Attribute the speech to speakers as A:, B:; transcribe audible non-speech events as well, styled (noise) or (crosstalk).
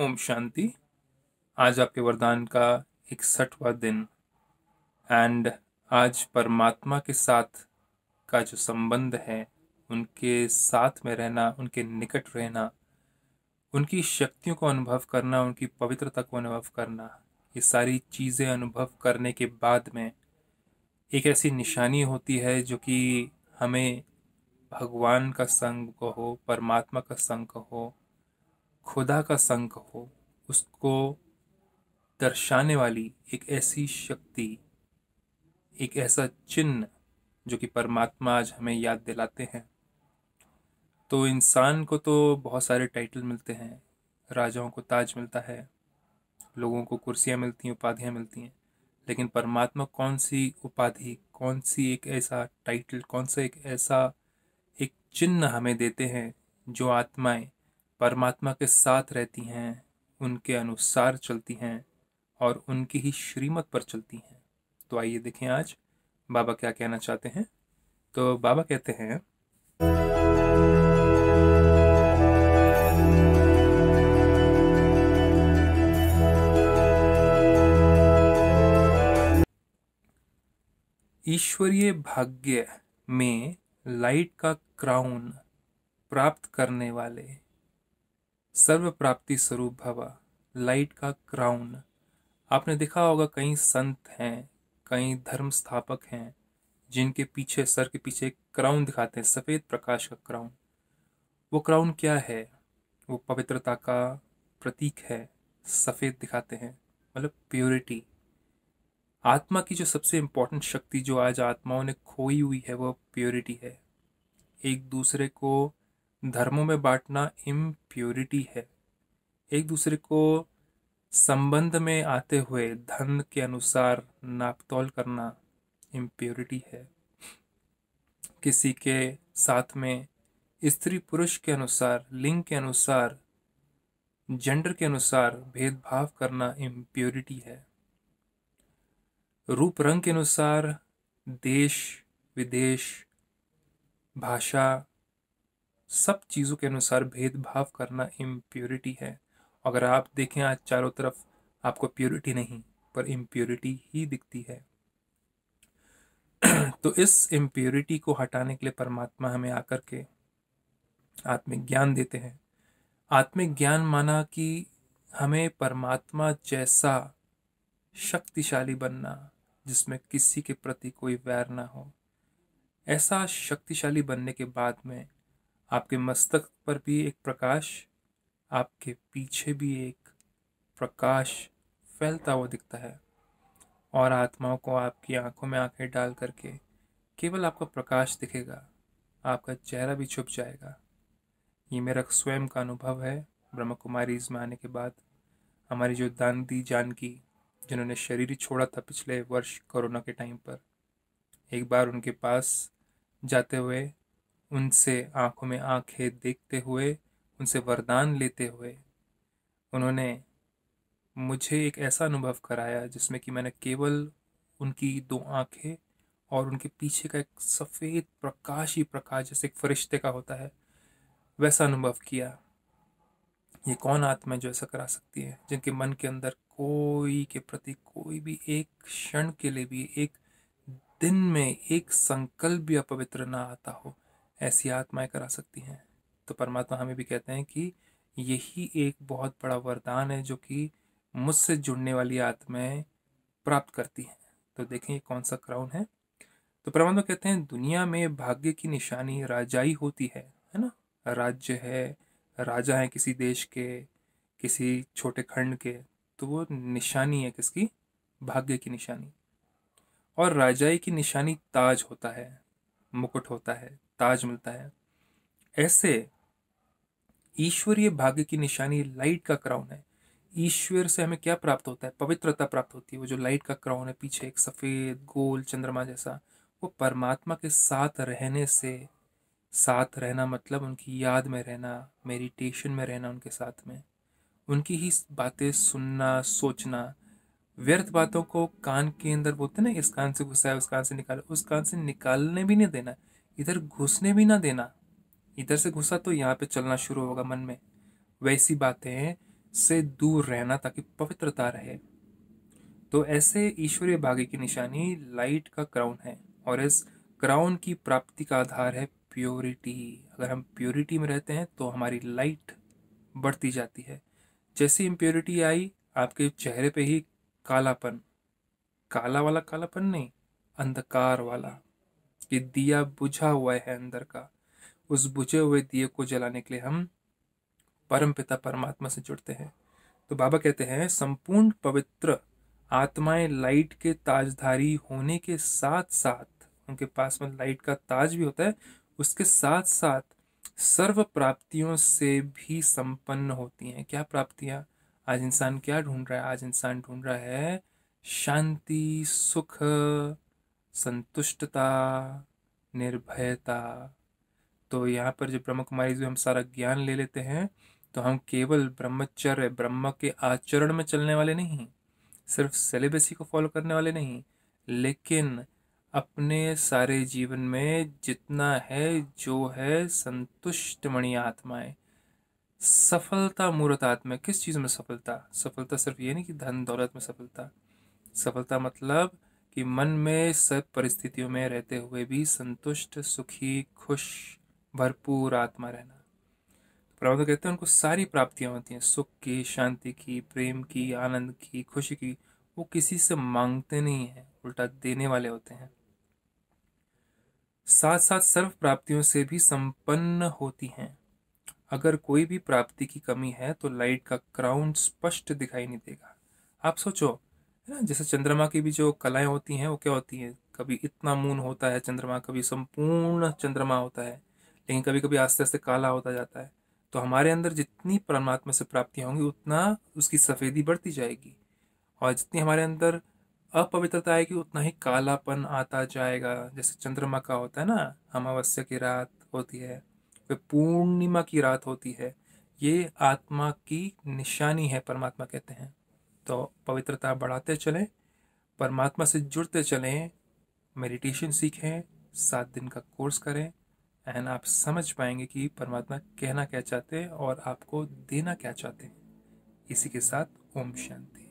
A: ओम शांति आज आपके वरदान का इकसठवा दिन एंड आज परमात्मा के साथ का जो संबंध है उनके साथ में रहना उनके निकट रहना उनकी शक्तियों को अनुभव करना उनकी पवित्रता को अनुभव करना ये सारी चीज़ें अनुभव करने के बाद में एक ऐसी निशानी होती है जो कि हमें भगवान का संग कहो परमात्मा का संग कहो खुदा का संक हो उसको दर्शाने वाली एक ऐसी शक्ति एक ऐसा चिन्ह जो कि परमात्मा आज हमें याद दिलाते हैं तो इंसान को तो बहुत सारे टाइटल मिलते हैं राजाओं को ताज मिलता है लोगों को कुर्सियाँ मिलती हैं उपाधियाँ मिलती हैं लेकिन परमात्मा कौन सी उपाधि कौन सी एक ऐसा टाइटल कौन सा एक ऐसा एक चिन्ह हमें देते हैं जो आत्माएं परमात्मा के साथ रहती हैं उनके अनुसार चलती हैं और उनकी ही श्रीमत पर चलती हैं तो आइए देखें आज बाबा क्या कहना चाहते हैं तो बाबा कहते हैं ईश्वरीय भाग्य में लाइट का क्राउन प्राप्त करने वाले सर्व प्राप्ति स्वरूप भवा लाइट का क्राउन आपने देखा होगा कई संत हैं कई धर्म स्थापक हैं जिनके पीछे सर के पीछे एक क्राउन दिखाते हैं सफ़ेद प्रकाश का क्राउन वो क्राउन क्या है वो पवित्रता का प्रतीक है सफ़ेद दिखाते हैं मतलब प्योरिटी आत्मा की जो सबसे इम्पोर्टेंट शक्ति जो आज आत्माओं ने खोई हुई है वह प्योरिटी है एक दूसरे को धर्मों में बांटना इम्प्योरिटी है एक दूसरे को संबंध में आते हुए धन के अनुसार नापतौल करना इम्प्योरिटी है किसी के साथ में स्त्री पुरुष के अनुसार लिंग के अनुसार जेंडर के अनुसार भेदभाव करना इम्प्योरिटी है रूप रंग के अनुसार देश विदेश भाषा सब चीज़ों के अनुसार भेदभाव करना इम्प्योरिटी है अगर आप देखें आज चारों तरफ आपको प्योरिटी नहीं पर इम्प्योरिटी ही दिखती है (clears throat) तो इस इम्प्योरिटी को हटाने के लिए परमात्मा हमें आकर के आत्मिक ज्ञान देते हैं आत्मिक ज्ञान माना कि हमें परमात्मा जैसा शक्तिशाली बनना जिसमें किसी के प्रति कोई वैर ना हो ऐसा शक्तिशाली बनने के बाद में आपके मस्तक पर भी एक प्रकाश आपके पीछे भी एक प्रकाश फैलता हुआ दिखता है और आत्माओं को आपकी आंखों में आंखें डाल करके केवल आपका प्रकाश दिखेगा आपका चेहरा भी छुप जाएगा ये मेरा स्वयं का अनुभव है ब्रह्म कुमारी इसमें आने के बाद हमारी जो दान दी जानकी जिन्होंने शरीर ही छोड़ा था पिछले वर्ष कोरोना के टाइम पर एक बार उनके पास जाते हुए उनसे आंखों में आंखें देखते हुए उनसे वरदान लेते हुए उन्होंने मुझे एक ऐसा अनुभव कराया जिसमें कि मैंने केवल उनकी दो आंखें और उनके पीछे का एक सफ़ेद प्रकाश ही प्रकाश जैसे एक फरिश्ते का होता है वैसा अनुभव किया ये कौन आत्मा जो ऐसा करा सकती है जिनके मन के अंदर कोई के प्रति कोई भी एक क्षण के लिए भी एक दिन में एक संकल्प भी अपवित्र ना आता हो ऐसी आत्माएं करा सकती हैं तो परमात्मा हमें भी कहते हैं कि यही एक बहुत बड़ा वरदान है जो कि मुझसे जुड़ने वाली आत्माएं प्राप्त करती हैं तो देखें ये कौन सा क्राउन है तो परमात्मा कहते हैं दुनिया में भाग्य की निशानी राजाई होती है है ना राज्य है राजा है किसी देश के किसी छोटे खंड के तो वो निशानी है किसकी भाग्य की निशानी और राजाई की निशानी ताज होता है मुकुट होता है ताज मिलता है ऐसे ईश्वरीय भाग्य की निशानी लाइट का क्राउन है ईश्वर से हमें क्या प्राप्त होता है पवित्रता प्राप्त होती है वो जो लाइट का क्राउन है पीछे एक सफ़ेद गोल चंद्रमा जैसा वो परमात्मा के साथ रहने से साथ रहना मतलब उनकी याद में रहना मेडिटेशन में रहना उनके साथ में उनकी ही बातें सुनना सोचना व्यर्थ बातों को कान के अंदर बोलते ना इस कान से घुसा है उस कान से निकाल उस कान से निकालने भी नहीं देना इधर घुसने भी ना देना इधर से घुसा तो यहाँ पे चलना शुरू होगा मन में वैसी बातें से दूर रहना ताकि पवित्रता रहे तो ऐसे ईश्वरीय भाग्य की निशानी लाइट का क्राउन है और इस क्राउन की प्राप्ति का आधार है प्योरिटी अगर हम प्योरिटी में रहते हैं तो हमारी लाइट बढ़ती जाती है जैसी इम्प्योरिटी आई आपके चेहरे पे ही कालापन काला वाला कालापन नहीं अंधकार वाला कि दिया बुझा हुआ है अंदर का उस बुझे हुए दिए को जलाने के लिए हम परम पिता परमात्मा से जुड़ते हैं तो बाबा कहते हैं संपूर्ण पवित्र आत्माएं लाइट के ताजधारी होने के साथ साथ उनके पास में लाइट का ताज भी होता है उसके साथ साथ सर्व प्राप्तियों से भी संपन्न होती हैं क्या प्राप्तियाँ आज इंसान क्या ढूंढ रहा है आज इंसान ढूंढ रहा है शांति सुख संतुष्टता निर्भयता तो यहाँ पर जो ब्रह्म कुमारी जो हम सारा ज्ञान ले लेते हैं तो हम केवल ब्रह्मचर्य ब्रह्म के आचरण में चलने वाले नहीं सिर्फ सेलिब्रेसी को फॉलो करने वाले नहीं लेकिन अपने सारे जीवन में जितना है जो है संतुष्ट मणि आत्माएं सफलता मूर्त आत्मा किस चीज़ में सफलता सफलता सिर्फ ये नहीं कि धन दौलत में सफलता सफलता मतलब कि मन में सब परिस्थितियों में रहते हुए भी संतुष्ट सुखी खुश भरपूर आत्मा रहना तो प्रभु कहते हैं उनको सारी प्राप्तियाँ होती हैं सुख की शांति की प्रेम की आनंद की खुशी की वो किसी से मांगते नहीं हैं उल्टा देने वाले होते हैं साथ साथ सर्व प्राप्तियों से भी संपन्न होती हैं अगर कोई भी प्राप्ति की कमी है तो लाइट का क्राउन स्पष्ट दिखाई नहीं देगा आप सोचो है ना जैसे चंद्रमा की भी जो कलाएं होती हैं वो क्या होती हैं कभी इतना मून होता है चंद्रमा कभी संपूर्ण चंद्रमा होता है लेकिन कभी कभी आस्ते आस्ते काला होता जाता है तो हमारे अंदर जितनी परमात्मा से प्राप्तियाँ होंगी उतना उसकी सफ़ेदी बढ़ती जाएगी और जितनी हमारे अंदर अपवित्रता आएगी उतना ही कालापन आता जाएगा जैसे चंद्रमा का होता है ना अमावस्या की रात होती है फिर पूर्णिमा की रात होती है ये आत्मा की निशानी है परमात्मा कहते हैं तो पवित्रता बढ़ाते चलें परमात्मा से जुड़ते चलें मेडिटेशन सीखें सात दिन का कोर्स करें एंड आप समझ पाएंगे कि परमात्मा कहना क्या चाहते हैं और आपको देना क्या चाहते हैं इसी के साथ ओम शांति